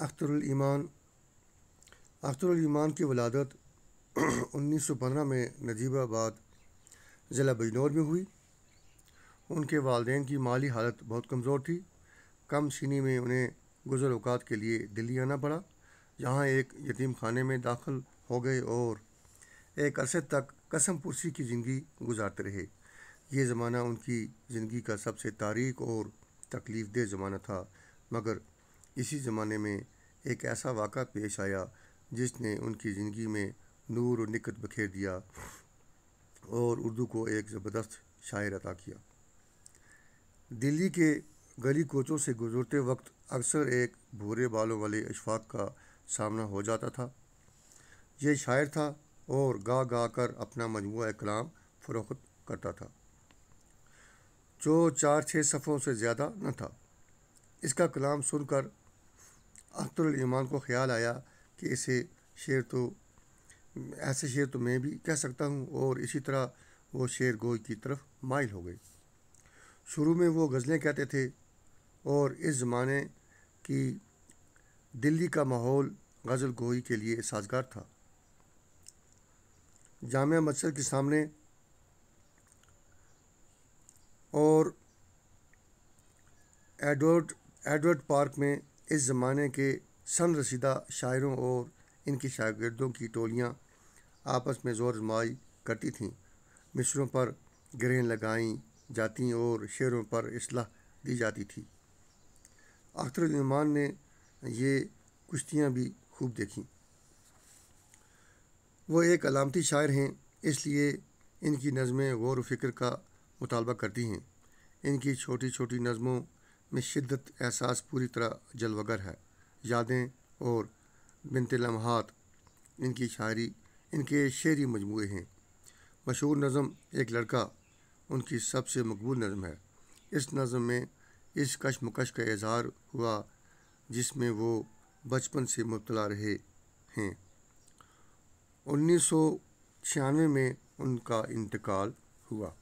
अख्तरमान अख्तरमान की वलादत 1915 में नजीबाबाद ज़िला बिजनौर में हुई उनके वालदेन की माली हालत बहुत कमज़ोर थी कम सीनी में उन्हें गुजर अवकात के लिए दिल्ली आना पड़ा जहाँ एक यतीम खाने में दाखिल हो गए और एक अरसे तक कसम पुरसी की ज़िंदगी गुजारते रहे ये ज़माना उनकी ज़िंदगी का सबसे तारीख और तकलीफ़ दह ज़माना था मगर इसी ज़माने में एक ऐसा वाक़ा पेश आया जिसने उनकी ज़िंदगी में नूर और निकत बखेर दिया और उर्दू को एक ज़बरदस्त शायर अदा किया दिल्ली के गली कोचों से गुजरते वक्त अक्सर एक भूरे बालों वाले अशफाक का सामना हो जाता था ये शायर था और गा गा कर अपना मजमु कलाम फरोख्त करता था जो चार छः सफ़ों से ज़्यादा न था इसका कलाम सुनकर अख्तरमान को ख्याल आया कि इसे शेर तो ऐसे शेर तो मैं भी कह सकता हूँ और इसी तरह वो शेर गोई की तरफ माइल हो गई शुरू में वो गज़लें कहते थे और इस ज़माने की दिल्ली का माहौल गज़ल गोई के लिए साजगार था जाम मच्छर के सामने और एडवर्ड एडवर्ड पार्क में इस ज़माने के सन रसीदा शायरों और इनकी शागिर्दों की टोलियाँ आपस में ज़ोर जमाई करती थीं मिसरों पर ग्रहें लगाई जाती और शेरों पर असलाह दी जाती थी अख्तरमान ने ये कुश्तियाँ भी खूब देखीं वो एक अलामती शायर हैं इसलिए इनकी नज़में गौर व फिक्र का मुतालबा करती हैं इनकी छोटी छोटी नज़मों में शिद्दत एहसास पूरी तरह जलवगर है यादें और बिनते लम्हात इनकी शायरी इनके शेरी मजमू हैं मशहूर नज़म एक लड़का उनकी सबसे मकबूल नज़म है इस नज़म में इस कशमकश का इजहार हुआ जिसमें वो बचपन से मुबला रहे हैं उन्नीस सौ छियानवे में उनका इंतकाल हुआ